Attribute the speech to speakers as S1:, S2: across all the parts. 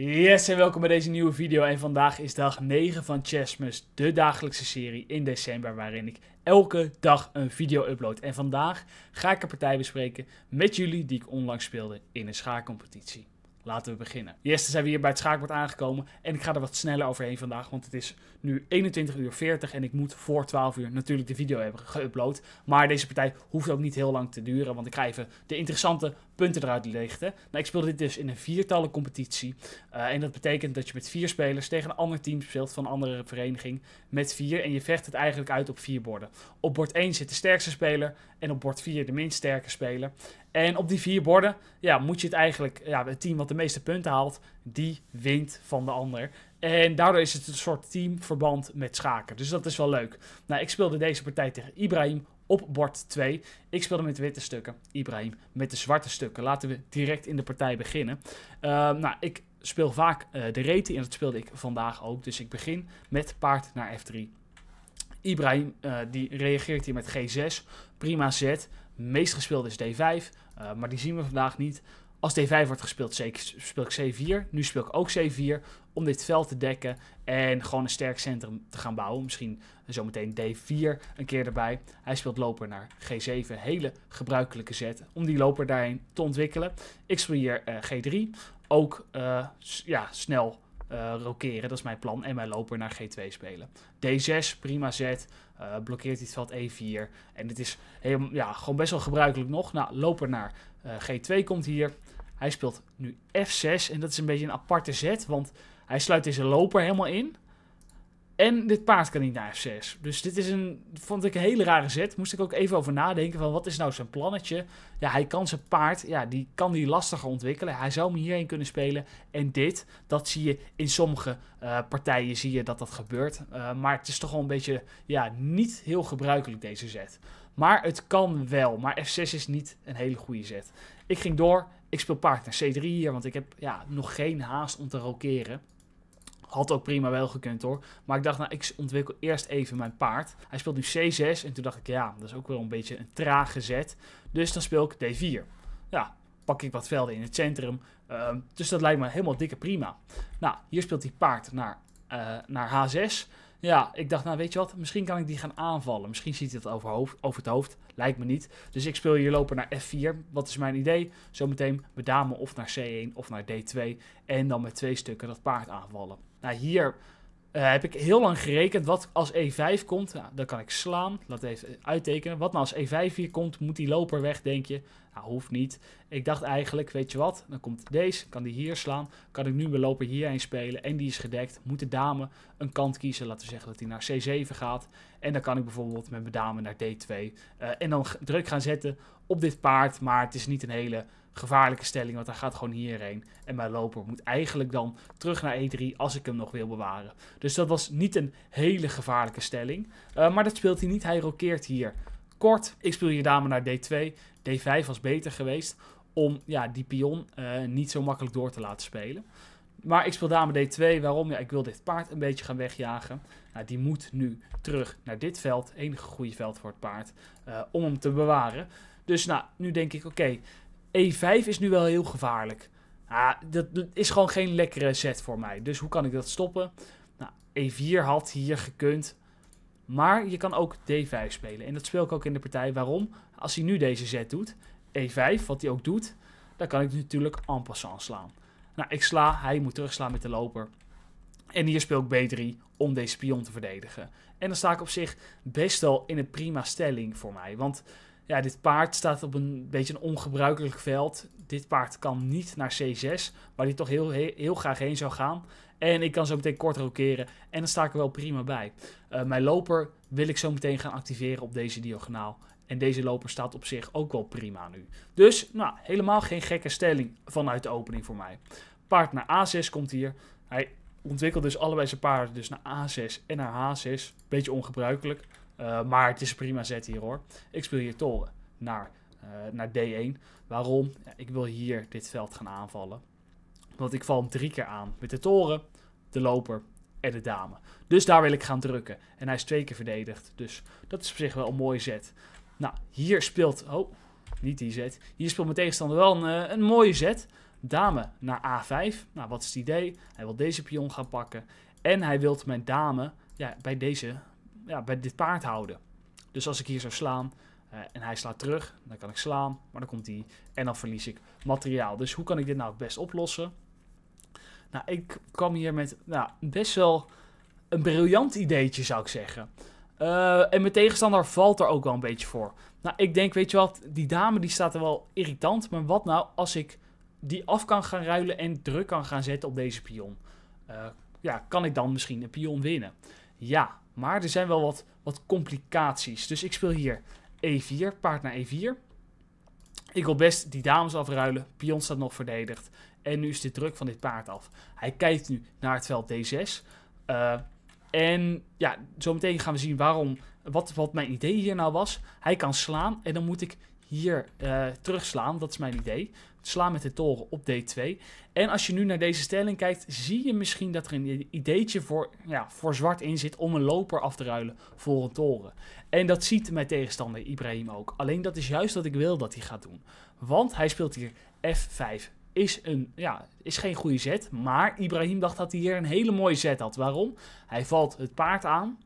S1: Yes en welkom bij deze nieuwe video en vandaag is dag 9 van Chessmus, de dagelijkse serie in december waarin ik elke dag een video upload. En vandaag ga ik een partij bespreken met jullie die ik onlangs speelde in een schaakcompetitie. Laten we beginnen. Yes, dan zijn we hier bij het schaakbord aangekomen en ik ga er wat sneller overheen vandaag, want het is nu 21 uur 40 en ik moet voor 12 uur natuurlijk de video hebben geüpload. Maar deze partij hoeft ook niet heel lang te duren, want ik ga even de interessante punten eruit leegde. Nou, ik speelde dit dus in een viertallen competitie. Eh, en dat betekent dat je met vier spelers tegen een ander team speelt van een andere vereniging met vier. En je vecht het eigenlijk uit op vier borden. Op bord 1 zit de sterkste speler en op bord 4 de minst sterke speler. En op die vier borden ja, moet je het eigenlijk, ja, het team wat de meeste punten haalt, die wint van de ander. En daardoor is het een soort teamverband met schaken. Dus dat is wel leuk. Nou, ik speelde deze partij tegen Ibrahim op bord 2. Ik speelde met de witte stukken, Ibrahim met de zwarte stukken. Laten we direct in de partij beginnen. Ehm, nou, ik speel vaak eh, de reten en dat speelde ik vandaag ook. Dus ik begin met paard naar F3. Ibrahim eh, die reageert hier met G6. Prima zet. Meest gespeeld is D5, eh, maar die zien we vandaag niet. Als D5 wordt gespeeld, speel ik C4. Nu speel ik ook C4 om dit veld te dekken en gewoon een sterk centrum te gaan bouwen. Misschien zometeen D4 een keer erbij. Hij speelt loper naar G7, hele gebruikelijke zet om die loper daarin te ontwikkelen. Ik speel hier eh, G3, ook eh, ja, snel uh, rokeren, dat is mijn plan. En mijn loper naar G2 spelen. D6, prima zet. blokkeert dit veld E4. En het is ja, gewoon best wel gebruikelijk nog. Nou, loper naar G2 komt hier. Hij speelt nu F6 en dat is een beetje een aparte zet, want hij sluit deze loper helemaal in. En dit paard kan niet naar F6. Dus dit is een, vond ik een hele rare zet. Moest ik ook even over nadenken van wat is nou zijn plannetje. Ja, hij kan zijn paard, ja, die kan die lastiger ontwikkelen. Hij zou hem hierheen kunnen spelen. En dit, dat zie je in sommige eh, partijen zie je dat dat gebeurt. Eh, maar het is toch wel een beetje, ja, niet heel gebruikelijk deze zet. Maar het kan wel. Maar F6 is niet een hele goede zet. Ik ging door ik speel paard naar C3 hier, want ik heb ja, nog geen haast om te rokeren. Had ook prima wel gekund hoor. Maar ik dacht, nou, ik ontwikkel eerst even mijn paard. Hij speelt nu C6. En toen dacht ik, ja, dat is ook wel een beetje een trage zet. Dus dan speel ik D4. Ja, pak ik wat velden in het centrum. Ehm, dus dat lijkt me helemaal dikke prima. Nou, hier speelt hij paard naar, eh, naar H6. Ja, ik dacht, nou weet je wat, misschien kan ik die gaan aanvallen. Misschien ziet hij het over, het hoofd. Lijkt me niet. Dus ik speel hier lopen naar F4. Wat is mijn idee? Zometeen bedamen of naar C1 of naar D2. En dan met twee stukken dat paard aanvallen. Nou, hier eh, heb ik heel lang gerekend wat als E5 komt. Nou, dan kan ik slaan. Laat even uittekenen. Wat nou als E5 hier komt? Moet die loper weg, denk je? Nou, hoeft niet. Ik dacht eigenlijk, weet je wat? Dan komt deze. Kan die hier slaan? Kan ik nu mijn loper hierheen spelen? En die is gedekt. Moet de dame een kant kiezen? Laten we zeggen dat die naar C7 gaat. En dan kan ik bijvoorbeeld met mijn dame naar D2. Eh, en dan druk gaan zetten op dit paard. Maar het is niet een hele gevaarlijke stelling, want hij gaat gewoon hierheen. En mijn loper moet eigenlijk dan terug naar E3 als ik hem nog wil bewaren. Dus dat was niet een hele gevaarlijke stelling. Eh, maar dat speelt hij niet, hij rokeert hier kort. Ik speel hier dame naar D2. D5 was beter geweest om ja, die pion eh, niet zo makkelijk door te laten spelen. Maar ik speel dame d2. Waarom? Ja, ik wil dit paard een beetje gaan wegjagen. Nou, die moet nu terug naar dit veld. Enige goede veld voor het paard. Eh, om hem te bewaren. Dus nou, nu denk ik, oké, E5 is nu wel heel gevaarlijk. Ah, dat is gewoon geen lekkere set voor mij. Dus hoe kan ik dat stoppen? Nou, E4 had hier gekund. Maar je kan ook D5 spelen. En dat speel ik ook in de partij. Waarom? Als hij nu deze set doet, E5, wat hij ook doet, dan kan ik natuurlijk en passant slaan. Nou, ik sla, hij moet terugslaan met de loper. En hier speel ik B3 om deze spion te verdedigen. En dan sta ik op zich best wel in een prima stelling voor mij. Want ja, dit paard staat op een beetje een ongebruikelijk veld. Dit paard kan niet naar C6, waar hij toch heel, heel, graag heen zou gaan. En ik kan zo meteen kort rokeren en dan sta ik er wel prima bij. Eh, mijn loper wil ik zo meteen gaan activeren op deze diagonaal. En deze loper staat op zich ook wel prima nu. Dus, nou, helemaal geen gekke stelling vanuit de opening voor mij. Paard naar A6 komt hier. Hij ontwikkelt dus allebei zijn paarden dus naar A6 en naar H6. Beetje ongebruikelijk. Eh, maar het is een prima zet hier hoor. Ik speel hier toren naar, eh, naar D1. Waarom? Ja, ik wil hier dit veld gaan aanvallen. Want ik val hem drie keer aan met de toren, de loper en de dame. Dus daar wil ik gaan drukken. En hij is twee keer verdedigd. Dus dat is op zich wel een mooie zet. Nou, hier speelt... Oh, niet die zet. Hier speelt mijn tegenstander wel een, eh, een mooie zet. Dame naar A5. Nou, wat is het idee? Hij wil deze pion gaan pakken. En hij wil mijn dame ja, bij deze ja, bij dit paard houden. Dus als ik hier zou slaan eh, en hij slaat terug, dan kan ik slaan, maar dan komt hij en dan verlies ik materiaal. Dus hoe kan ik dit nou het best oplossen? Nou, ik kwam hier met nou, best wel een briljant ideetje, zou ik zeggen. Eh, en mijn tegenstander valt er ook wel een beetje voor. Nou, ik denk, weet je wat, die dame die staat er wel irritant. Maar wat nou als ik die af kan gaan ruilen en druk kan gaan zetten op deze pion? Eh, ja, kan ik dan misschien een pion winnen? Ja, maar er zijn wel wat, wat complicaties. Dus ik speel hier E4, paard naar E4. Ik wil best die dames afruilen. Pion staat nog verdedigd. En nu is de druk van dit paard af. Hij kijkt nu naar het veld D6. Eh, en ja, zometeen gaan we zien waarom, wat, wat mijn idee hier nou was. Hij kan slaan en dan moet ik hier uh, terugslaan. Dat is mijn idee. Slaan met de toren op D2. En als je nu naar deze stelling kijkt, zie je misschien dat er een ideetje voor, ja, voor zwart in zit om een loper af te ruilen voor een toren. En dat ziet mijn tegenstander Ibrahim ook. Alleen dat is juist wat ik wil dat hij gaat doen. Want hij speelt hier F5. Is, een, ja, is geen goede zet. Maar Ibrahim dacht dat hij hier een hele mooie zet had. Waarom? Hij valt het paard aan.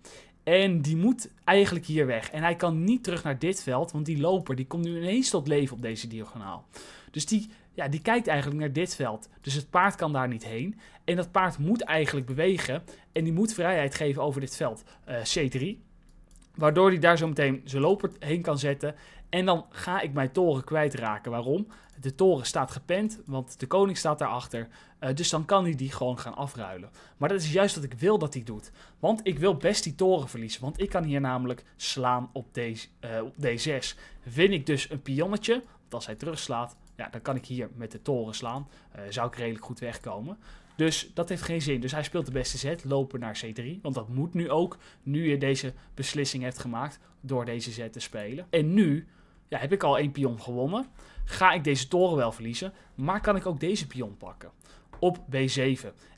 S1: En die moet eigenlijk hier weg. En hij kan niet terug naar dit veld, want die loper die komt nu ineens tot leven op deze diagonaal. Dus die, ja, die kijkt eigenlijk naar dit veld. Dus het paard kan daar niet heen. En dat paard moet eigenlijk bewegen en die moet vrijheid geven over dit veld. Eh, C3. Waardoor hij daar zo meteen zijn loper heen kan zetten. En dan ga ik mijn toren kwijtraken. Waarom? De toren staat gepend, want de koning staat daarachter. Uh, dus dan kan hij die gewoon gaan afruilen. Maar dat is juist wat ik wil dat hij doet. Want ik wil best die toren verliezen. Want ik kan hier namelijk slaan op, D, eh, op D6. Win ik dus een pionnetje, want als hij terugslaat, ja, dan kan ik hier met de toren slaan. Eh, zou ik redelijk goed wegkomen. Dus dat heeft geen zin. Dus hij speelt de beste set, loper naar C3. Want dat moet nu ook, nu je deze beslissing hebt gemaakt door deze set te spelen. En nu ja, heb ik al één pion gewonnen. Ga ik deze toren wel verliezen, maar kan ik ook deze pion pakken? Op B7.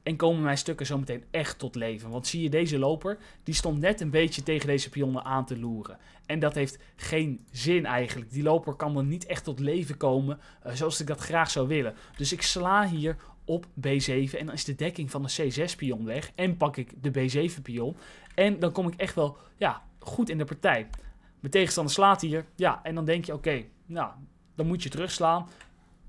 S1: En komen mijn stukken zometeen echt tot leven. Want zie je deze loper, die stond net een beetje tegen deze pionnen aan te loeren. En dat heeft geen zin eigenlijk. Die loper kan dan niet echt tot leven komen eh, zoals ik dat graag zou willen. Dus ik sla hier op B7. En dan is de dekking van de C6-pion weg. En pak ik de B7-pion. En dan kom ik echt wel ja, goed in de partij. Mijn tegenstander slaat hier. Ja, en dan denk je, oké, nou, dan moet je terugslaan.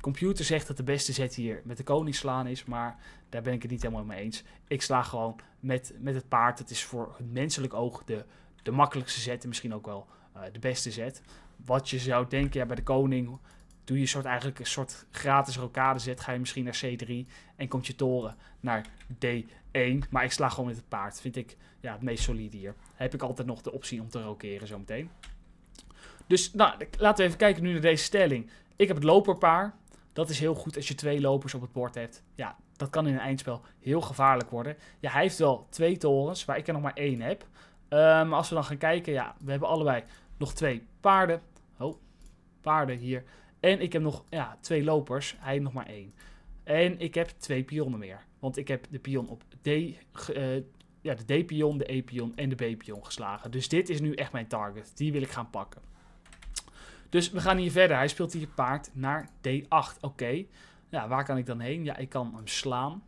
S1: Computer zegt dat de beste zet hier met de koning slaan is. Maar daar ben ik het niet helemaal mee eens. Ik sla gewoon met, met het paard. Het is voor het menselijk oog de, de makkelijkste zet. En misschien ook wel eh, de beste zet. Wat je zou denken, ja, bij de koning doe je soort, eigenlijk een soort gratis rokade zet, ga je misschien naar C3 en komt je toren naar D1. Maar ik sla gewoon met het paard. Vind ik ja, het meest solide hier. Heb ik altijd nog de optie om te rokeren zometeen. Dus nou, laten we even kijken nu naar deze stelling. Ik heb het loperpaar. Dat is heel goed als je twee lopers op het bord hebt. Ja, dat kan in een eindspel heel gevaarlijk worden. Ja, hij heeft wel twee torens, waar ik er nog maar één heb. maar ehm, als we dan gaan kijken, ja, we hebben allebei nog twee paarden. Oh, paarden hier. En ik heb nog ja, twee lopers, hij nog maar één. En ik heb twee pionnen meer. Want ik heb de pion op D, eh, ja, de D-pion, de E-pion en de B-pion geslagen. Dus dit is nu echt mijn target. Die wil ik gaan pakken. Dus we gaan hier verder. Hij speelt hier paard naar D8. Oké. Ja, waar kan ik dan heen? Ja, ik kan hem slaan.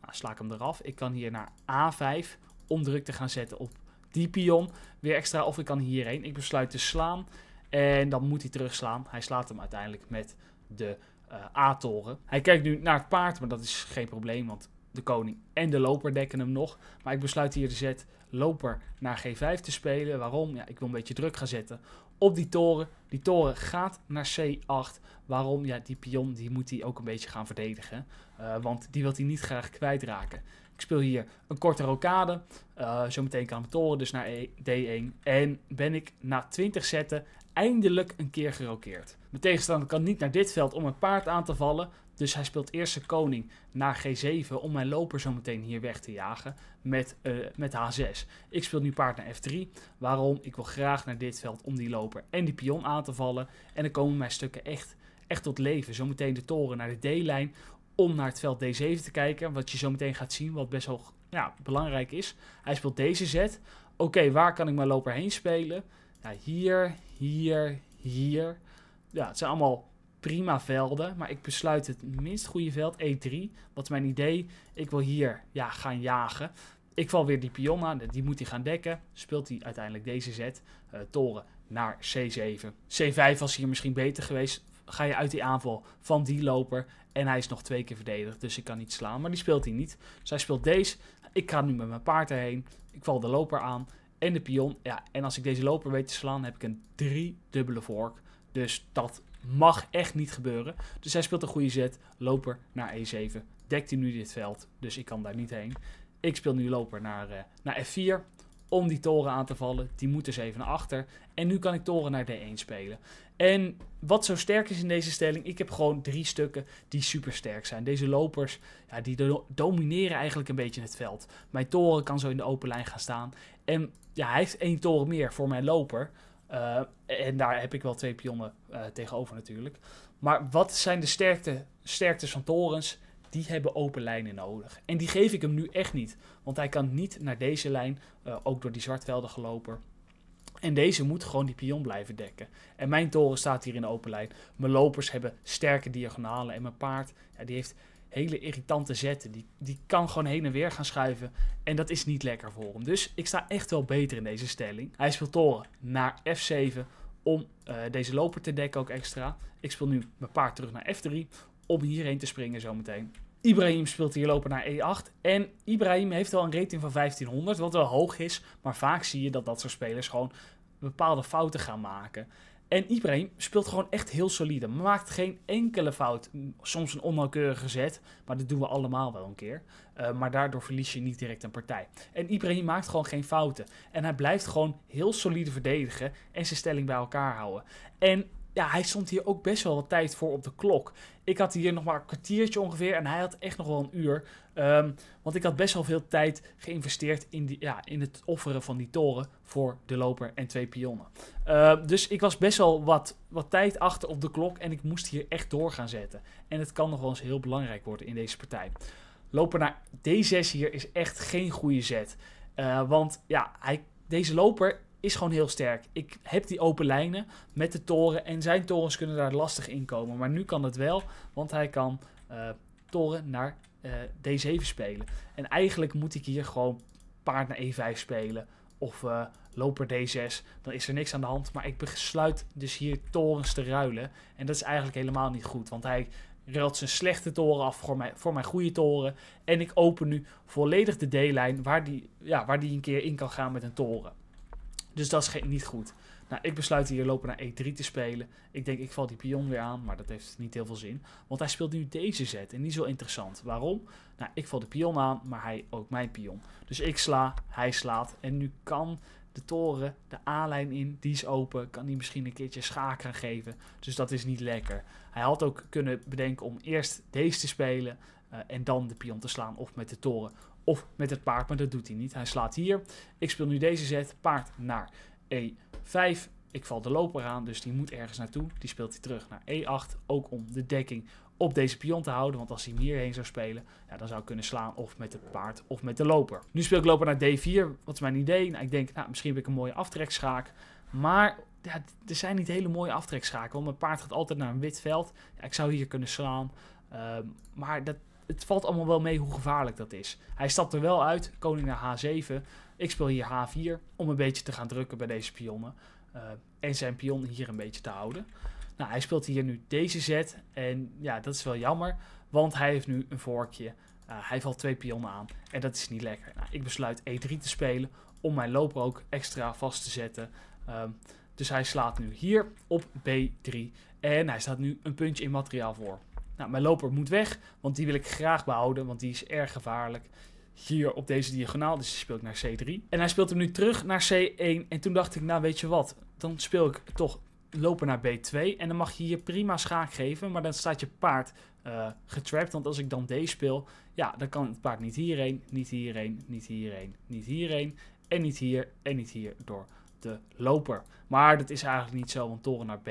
S1: Nou, sla ik hem eraf. Ik kan hier naar A5 om druk te gaan zetten op die pion. Weer extra. Of ik kan hierheen. Ik besluit te slaan. En dan moet hij terugslaan. Hij slaat hem uiteindelijk met de uh, A-toren. Hij kijkt nu naar het paard, maar dat is geen probleem, want de koning en de loper dekken hem nog. Maar ik besluit hier de zet loper naar G5 te spelen. Waarom? Ja, ik wil een beetje druk gaan zetten op die toren. Die toren gaat naar C8. Waarom? Ja, die pion die moet hij ook een beetje gaan verdedigen. Eh, want die wil hij niet graag kwijtraken. Ik speel hier een korte rokade. Uh, zometeen kan de toren dus naar e, D1. En ben ik na 20 zetten eindelijk een keer gerokeerd. Mijn tegenstander kan niet naar dit veld om een paard aan te vallen, dus hij speelt eerst zijn koning naar g7 om mijn loper zo meteen hier weg te jagen met, eh, met h6. Ik speel nu paard naar f3. Waarom? Ik wil graag naar dit veld om die loper en die pion aan te vallen. En dan komen mijn stukken echt, echt tot leven. Zometeen de toren naar de d-lijn om naar het veld d7 te kijken. Wat je zo meteen gaat zien, wat best wel ja, belangrijk is. Hij speelt deze zet. Oké, waar kan ik mijn loper heen spelen? Nou, hier, hier, hier. Ja, het zijn allemaal prima velden, maar ik besluit het minst goede veld, E3. Wat mijn idee? Ik wil hier ja, gaan jagen. Ik val weer die pion aan, die moet hij gaan dekken. Speelt hij uiteindelijk deze zet, eh, toren, naar C7. C5 was hier misschien beter geweest. Ga je uit die aanval van die loper. En hij is nog twee keer verdedigd, dus ik kan niet slaan. Maar die speelt hij niet. Dus hij speelt deze. Ik ga nu met mijn paard erheen. Ik val de loper aan en de pion. Ja, en als ik deze loper weet te slaan, heb ik een driedubbele vork. Dus dat mag echt niet gebeuren. Dus hij speelt een goede zet. Loper naar E7. Dekt hij nu dit veld, dus ik kan daar niet heen. Ik speel nu loper naar, eh, naar F4 om die toren aan te vallen. Die moet dus even naar achter. En nu kan ik toren naar D1 spelen. En wat zo sterk is in deze stelling, ik heb gewoon drie stukken die super sterk zijn. Deze lopers, ja, die domineren eigenlijk een beetje het veld. Mijn toren kan zo in de open lijn gaan staan. En ja, hij heeft één toren meer voor mijn loper. Eh, en daar heb ik wel twee pionnen eh, tegenover natuurlijk. Maar wat zijn de sterkte, sterktes van torens? Die hebben open lijnen nodig. En die geef ik hem nu echt niet. Want hij kan niet naar deze lijn, eh, ook door die zwartveldige loper. En deze moet gewoon die pion blijven dekken. En mijn toren staat hier in de open lijn. Mijn lopers hebben sterke diagonalen. En mijn paard, ja, die heeft hele irritante zetten. Die, die kan gewoon heen en weer gaan schuiven. En dat is niet lekker voor hem. Dus ik sta echt wel beter in deze stelling. Hij speelt toren naar F7 om eh, deze loper te dekken ook extra. Ik speel nu mijn paard terug naar F3 om hierheen te springen zometeen. Ibrahim speelt hier lopen naar E8. En Ibrahim heeft wel een rating van 1500, wat wel hoog is. Maar vaak zie je dat dat soort spelers gewoon bepaalde fouten gaan maken. En Ibrahim speelt gewoon echt heel solide. Maakt geen enkele fout. Soms een onnauwkeurige zet, maar dat doen we allemaal wel een keer. Eh, maar daardoor verlies je niet direct een partij. En Ibrahim maakt gewoon geen fouten. En hij blijft gewoon heel solide verdedigen en zijn stelling bij elkaar houden. En ja, hij stond hier ook best wel wat tijd voor op de klok. Ik had hier nog maar een kwartiertje ongeveer en hij had echt nog wel een uur. Ehm, want ik had best wel veel tijd geïnvesteerd in, die, ja, in het offeren van die toren voor de loper en twee pionnen. Ehm, dus ik was best wel wat, wat tijd achter op de klok en ik moest hier echt door gaan zetten. En het kan nog wel eens heel belangrijk worden in deze partij. Loper naar D6 hier is echt geen goede zet. Ehm, want ja, hij, deze loper is gewoon heel sterk. Ik heb die open lijnen met de toren. En zijn torens kunnen daar lastig in komen. Maar nu kan het wel, want hij kan eh, toren naar eh, D7 spelen. En eigenlijk moet ik hier gewoon paard naar E5 spelen. Of uh, loper D6. Dan is er niks aan de hand. Maar ik besluit dus hier torens te ruilen. En dat is eigenlijk helemaal niet goed. Want hij ruilt zijn slechte toren af voor mijn, voor mijn goede toren. En ik open nu volledig de D-lijn waar die, ja, waar die een keer in kan gaan met een toren. Dus dat is niet goed. Nou, ik besluit hier lopen naar E3 te spelen. Ik denk, ik val die pion weer aan, maar dat heeft niet heel veel zin. Want hij speelt nu deze zet en die is wel interessant. Waarom? Nou, ik val de pion aan, maar hij ook mijn pion. Dus ik sla, hij slaat. En nu kan de toren, de A-lijn in, die is open. Kan die misschien een keertje gaan geven. Dus dat is niet lekker. Hij had ook kunnen bedenken om eerst deze te spelen eh, en dan de pion te slaan of met de toren of met het paard, maar dat doet hij niet. Hij slaat hier. Ik speel nu deze zet, paard naar e5. Ik val de loper aan, dus die moet ergens naartoe. Die speelt hij terug naar e8, ook om de dekking op deze pion te houden. Want als hij hierheen zou spelen, ja, dan zou ik kunnen slaan of met het paard of met de loper. Nu speel ik loper naar d4. Wat is mijn idee? Nou, ik denk, nou, misschien heb ik een mooie aftrekschaak. Maar ja, er zijn niet hele mooie aftrekschaken. Want mijn paard gaat altijd naar een wit veld. Ja, ik zou hier kunnen slaan. Ehm, maar dat, het valt allemaal wel mee hoe gevaarlijk dat is. Hij stapt er wel uit, koning naar H7. Ik speel hier H4 om een beetje te gaan drukken bij deze pionnen. Eh, en zijn pion hier een beetje te houden. Nou, hij speelt hier nu deze zet. En ja, dat is wel jammer, want hij heeft nu een vorkje. Eh, hij valt twee pionnen aan en dat is niet lekker. Nou, ik besluit E3 te spelen om mijn looprook ook extra vast te zetten. Ehm, dus hij slaat nu hier op B3. En hij staat nu een puntje in materiaal voor. Nou, mijn loper moet weg, want die wil ik graag behouden, want die is erg gevaarlijk. Hier op deze diagonaal, dus die speel ik naar C3. En hij speelt hem nu terug naar C1. En toen dacht ik, nou weet je wat, dan speel ik toch lopen naar B2. En dan mag je hier prima schaak geven, maar dan staat je paard eh, getrapt. Want als ik dan D speel, ja, dan kan het paard niet hierheen, niet hierheen, niet hierheen, niet hierheen. En niet hier en niet hier door de loper. Maar dat is eigenlijk niet zo, want toren naar B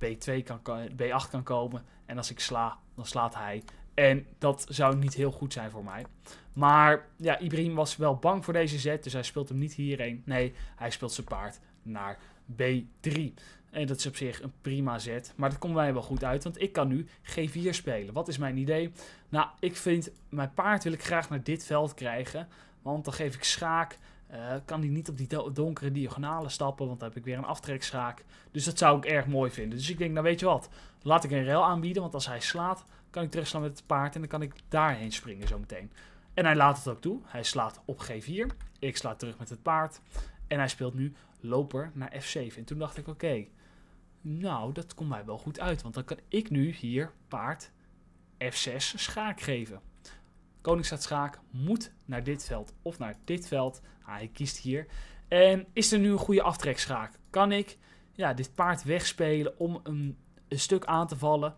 S1: B2 kan, B8 kan komen. En als ik sla, dan slaat hij. En dat zou niet heel goed zijn voor mij. Maar ja, Ibrahim was wel bang voor deze zet. Dus hij speelt hem niet hierheen. Nee, hij speelt zijn paard naar B3. En dat is op zich een prima zet. Maar dat komt mij wel goed uit. Want ik kan nu G4 spelen. Wat is mijn idee? Nou, ik vind mijn paard wil ik graag naar dit veld krijgen. Want dan geef ik schaak eh, kan hij niet op die donkere diagonale stappen, want dan heb ik weer een aftrekschaak. Dus dat zou ik erg mooi vinden. Dus ik denk, nou weet je wat, laat ik een rel aanbieden, want als hij slaat, kan ik terugslaan met het paard en dan kan ik daarheen springen zo meteen. En hij laat het ook toe. Hij slaat op G4, ik sla terug met het paard en hij speelt nu loper naar F7. En toen dacht ik, oké, nou dat komt mij wel goed uit, want dan kan ik nu hier paard F6 schaak geven. Koning staat schaak, moet naar dit veld of naar dit veld. Ah, hij kiest hier. En is er nu een goede aftrekschaak? Kan ik ja, dit paard wegspelen om een, stuk aan te vallen?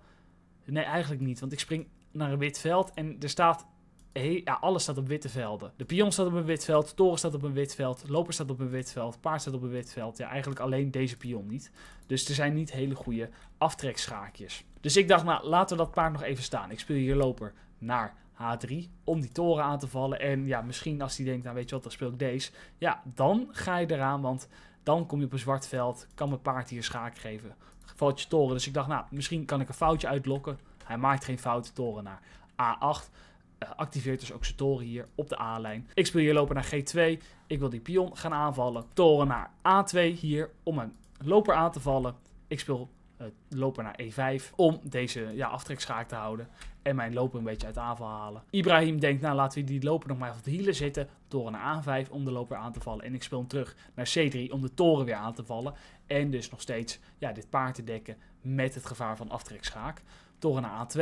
S1: Nee, eigenlijk niet, want ik spring naar een wit veld en er staat ja, alles staat op witte velden. De pion staat op een wit veld, toren staat op een wit veld, loper staat op een wit veld, paard staat op een wit veld. Ja, eigenlijk alleen deze pion niet. Dus er zijn niet hele goede aftrekschaakjes. Dus ik dacht, nou, laten we dat paard nog even staan. Ik speel hier loper naar H3 om die toren aan te vallen. En ja, misschien als hij denkt, nou weet je wat, dan speel ik deze. Ja, dan ga je eraan, want dan kom je op een zwart veld. Kan mijn paard hier schaak geven. Valt je toren. Dus ik dacht, nou, misschien kan ik een foutje uitlokken. Hij maakt geen fouten toren naar A8. Eh, activeert dus ook zijn toren hier op de A-lijn. Ik speel hier lopen naar G2. Ik wil die pion gaan aanvallen. Toren naar A2 hier om een loper aan te vallen. Ik speel eh, loper naar E5 om deze ja, aftrekschaak te houden en mijn loper een beetje uit aanval halen. Ibrahim denkt, nou laten we die loper nog maar even op de hielen zitten Toren naar A5 om de loper aan te vallen. En ik speel hem terug naar C3 om de toren weer aan te vallen en dus nog steeds ja, dit paard te dekken met het gevaar van aftrekschaak. Toren naar A2,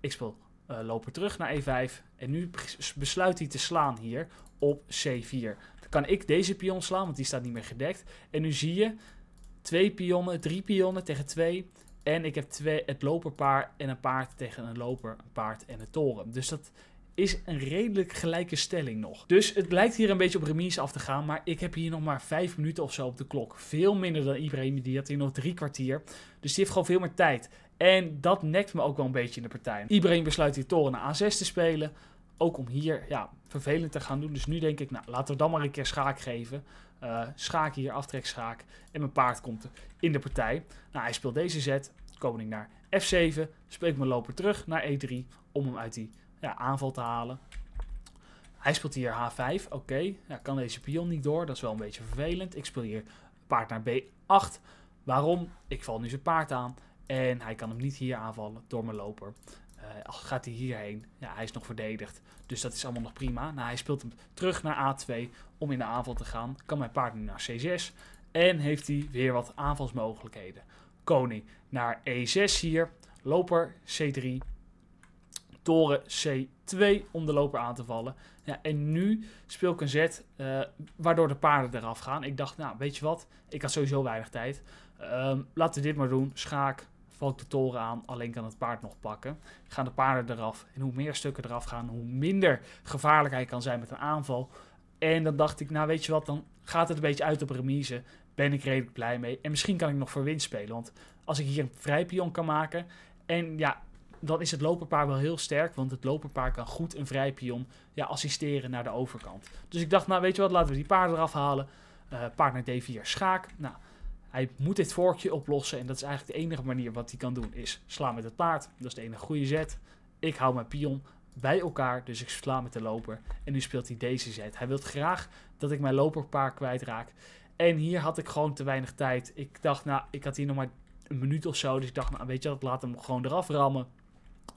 S1: ik speel uh, loper terug naar E5 en nu besluit hij te slaan hier op C4. Dan kan ik deze pion slaan, want die staat niet meer gedekt. En nu zie je twee pionnen, drie pionnen tegen twee. En ik heb twee, het loperpaar en een paard tegen een loper, een paard en een toren. Dus dat is een redelijk gelijke stelling nog. Dus het lijkt hier een beetje op remise af te gaan. Maar ik heb hier nog maar vijf minuten of zo op de klok. Veel minder dan Ibrahim. Die had hier nog drie kwartier. Dus die heeft gewoon veel meer tijd. En dat nekt me ook wel een beetje in de partij. Ibrahim besluit die toren naar A6 te spelen ook om hier ja, vervelend te gaan doen. Dus nu denk ik, nou, laten we dan maar een keer schaak geven. Uh, schaak hier, aftrekschaak. En mijn paard komt in de partij. Nou, hij speelt deze zet. Koning naar F7. Speelt mijn loper terug naar E3 om hem uit die ja, aanval te halen. Hij speelt hier H5. Oké, ja, kan deze pion niet door. Dat is wel een beetje vervelend. Ik speel hier paard naar B8. Waarom? Ik val nu zijn paard aan. En hij kan hem niet hier aanvallen door mijn loper. Eh, gaat hij hierheen? Ja, hij is nog verdedigd. Dus dat is allemaal nog prima. Nou, hij speelt hem terug naar A2 om in de aanval te gaan. Kan mijn paard nu naar C6. En heeft hij weer wat aanvalsmogelijkheden. Koning naar E6 hier. Loper C3. Toren C2 om de loper aan te vallen. Ja, en nu speel ik een zet eh, waardoor de paarden eraf gaan. Ik dacht, nou weet je wat, ik had sowieso weinig tijd. Ehm, laten we dit maar doen. Schaak, ook de toren aan, alleen kan het paard nog pakken. Gaan de paarden eraf. En hoe meer stukken eraf gaan, hoe minder gevaarlijk hij kan zijn met een aanval. En dan dacht ik, nou weet je wat, dan gaat het een beetje uit op remise. Ben ik redelijk blij mee. En misschien kan ik nog voor winst spelen. Want als ik hier een vrijpion pion kan maken. En ja, dan is het loperpaar wel heel sterk. Want het loperpaar kan goed een vrijpion pion ja, assisteren naar de overkant. Dus ik dacht, nou weet je wat, laten we die paarden eraf halen. Eh, paard naar D4 schaak. Nou, hij moet dit vorkje oplossen en dat is eigenlijk de enige manier wat hij kan doen is slaan met het paard. Dat is de enige goede zet. Ik hou mijn pion bij elkaar, dus ik sla met de loper. En nu speelt hij deze zet. Hij wil graag dat ik mijn loperpaar kwijtraak. En hier had ik gewoon te weinig tijd. Ik dacht, nou, ik had hier nog maar een minuut of zo. Dus ik dacht, nou, weet je wat, laat hem gewoon eraf rammen.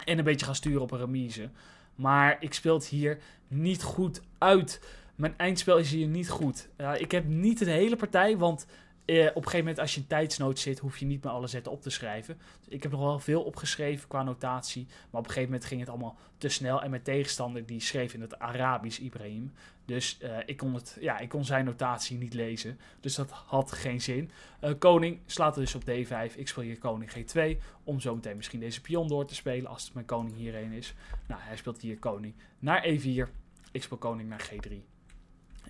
S1: En een beetje gaan sturen op een remise. Maar ik speelt hier niet goed uit. Mijn eindspel is hier niet goed. ik heb niet de hele partij, want eh, op een gegeven moment, als je in tijdsnood zit, hoef je niet meer alle zetten op te schrijven. Dus ik heb nog wel veel opgeschreven qua notatie. Maar op een gegeven moment ging het allemaal te snel. En mijn tegenstander die schreef in het Arabisch Ibrahim. Dus eh, ik, kon het, ja, ik kon zijn notatie niet lezen. Dus dat had geen zin. Eh, koning slaat er dus op D5. Ik speel hier koning G2. Om zo meteen misschien deze pion door te spelen. Als het mijn koning hierheen is. Nou, hij speelt hier koning naar E4. Ik speel koning naar G3.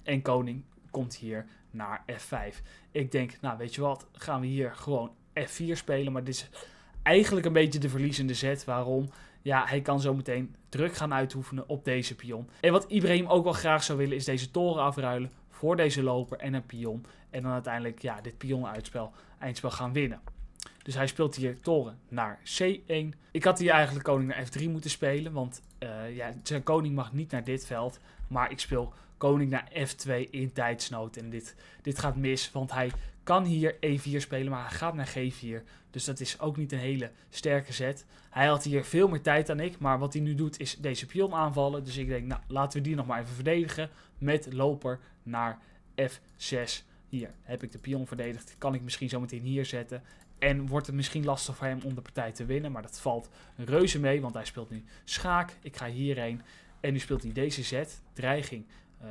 S1: En koning komt hier naar F5. Ik denk, nou weet je wat, gaan we hier gewoon F4 spelen. Maar dit is eigenlijk een beetje de verliezende zet. Waarom? Ja, hij kan zo meteen druk gaan uitoefenen op deze pion. En wat Ibrahim ook wel graag zou willen is deze toren afruilen voor deze loper en een pion. En dan uiteindelijk ja, dit pionuitspel eindspel gaan winnen. Dus hij speelt hier toren naar C1. Ik had hier eigenlijk koning naar F3 moeten spelen. Want eh, ja, zijn koning mag niet naar dit veld. Maar ik speel koning naar f2 in tijdsnood. En dit, dit gaat mis, want hij kan hier e4 spelen, maar hij gaat naar g4. Dus dat is ook niet een hele sterke zet. Hij had hier veel meer tijd dan ik, maar wat hij nu doet is deze pion aanvallen. Dus ik denk, nou, laten we die nog maar even verdedigen met loper naar f6. Hier heb ik de pion verdedigd, kan ik misschien zometeen hier zetten. En wordt het misschien lastig voor hem om de partij te winnen, maar dat valt reuze mee, want hij speelt nu schaak. Ik ga hierheen en nu speelt hij deze zet, dreiging eh,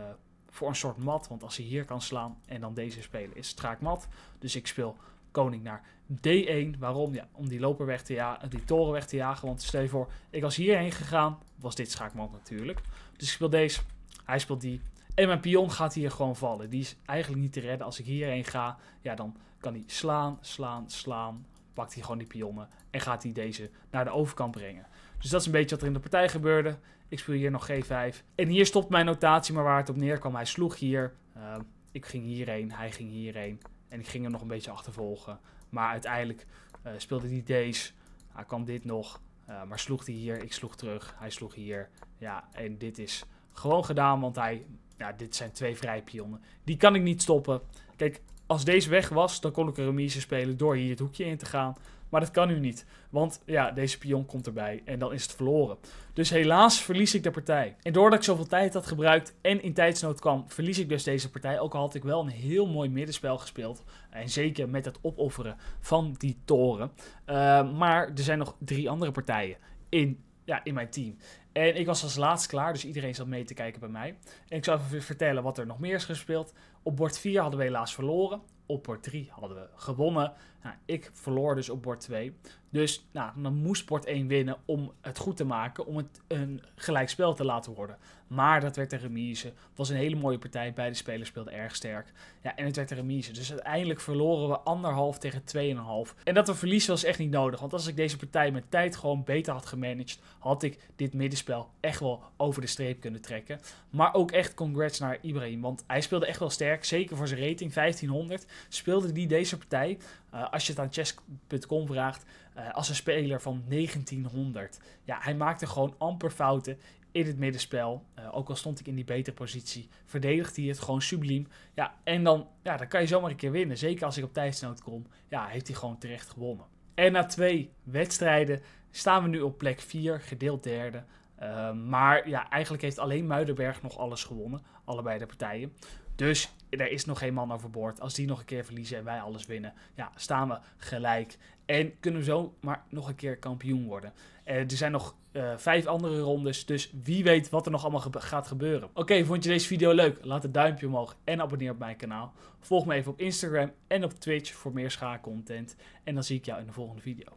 S1: voor een soort mat. Want als hij hier kan slaan en dan deze spelen is straakmat. mat. Dus ik speel koning naar D1. Waarom? Ja, om die loper weg te jagen, eh, die toren weg te jagen. Want stel je voor, ik was hierheen gegaan, was dit schaakmat natuurlijk. Dus ik speel deze, hij speelt die. En mijn pion gaat hier gewoon vallen. Die is eigenlijk niet te redden. Als ik hierheen ga, ja, dan kan hij slaan, slaan, slaan. Pakt hij gewoon die pionnen en gaat hij deze naar de overkant brengen. Dus dat is een beetje wat er in de partij gebeurde. Ik speel hier nog G5. En hier stopt mijn notatie, maar waar het op neerkwam. Hij sloeg hier. Ehm, ik ging hierheen. Hij ging hierheen. En ik ging hem nog een beetje achtervolgen. Maar uiteindelijk eh, speelde hij deze. Hij kwam dit nog. Eh, maar sloeg hij hier. Ik sloeg terug. Hij sloeg hier. Ja, en dit is gewoon gedaan. Want hij, ja, dit zijn twee vrije pionnen. Die kan ik niet stoppen. Kijk, als deze weg was, dan kon ik een remise spelen door hier het hoekje in te gaan. Maar dat kan nu niet, want ja, deze pion komt erbij en dan is het verloren. Dus helaas verlies ik de partij. En doordat ik zoveel tijd had gebruikt en in tijdsnood kwam, verlies ik dus deze partij. Ook al had ik wel een heel mooi middenspel gespeeld. En zeker met het opofferen van die toren. Ehm, maar er zijn nog drie andere partijen in, ja, in mijn team. En ik was als laatst klaar, dus iedereen zat mee te kijken bij mij. En ik zou even vertellen wat er nog meer is gespeeld. Op bord 4 hadden we helaas verloren op bord 3 hadden we gewonnen. Nou, ik verloor dus op bord 2. Dus nou, dan moest bord 1 winnen om het goed te maken, om het een gelijkspel te laten worden. Maar dat werd een remise. was een hele mooie partij. Beide spelers speelden erg sterk. Ja, en het werd een remise. Dus uiteindelijk verloren we anderhalf tegen tweeënhalf. En dat een verlies was echt niet nodig. Want als ik deze partij met tijd gewoon beter had gemanaged, had ik dit middenspel echt wel over de streep kunnen trekken. Maar ook echt congrats naar Ibrahim. Want hij speelde echt wel sterk. Zeker voor zijn rating 1500. Speelde hij deze partij. Eh, als je het aan chess.com vraagt. Eh, als een speler van 1900. Ja, hij maakte gewoon amper fouten in het middenspel. Eh, ook al stond ik in die betere positie, verdedigt hij het gewoon subliem. Ja, en dan, ja, dan kan je zomaar een keer winnen. Zeker als ik op tijdsnood kom, ja, heeft hij gewoon terecht gewonnen. En na twee wedstrijden staan we nu op plek 4, gedeeld derde. Ehm, maar ja, eigenlijk heeft alleen Muidenberg nog alles gewonnen. Allebei de partijen. Dus er is nog geen man overboord. Als die nog een keer verliezen en wij alles winnen, ja, staan we gelijk. En kunnen we zo maar nog een keer kampioen worden. Eh, er zijn nog eh, vijf andere rondes, dus wie weet wat er nog allemaal gaat gebeuren. Oké, vond je deze video leuk? Laat een duimpje omhoog en abonneer op mijn kanaal. Volg me even op Instagram en op Twitch voor meer schaakcontent. En dan zie ik jou in de volgende video.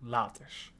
S1: Laters.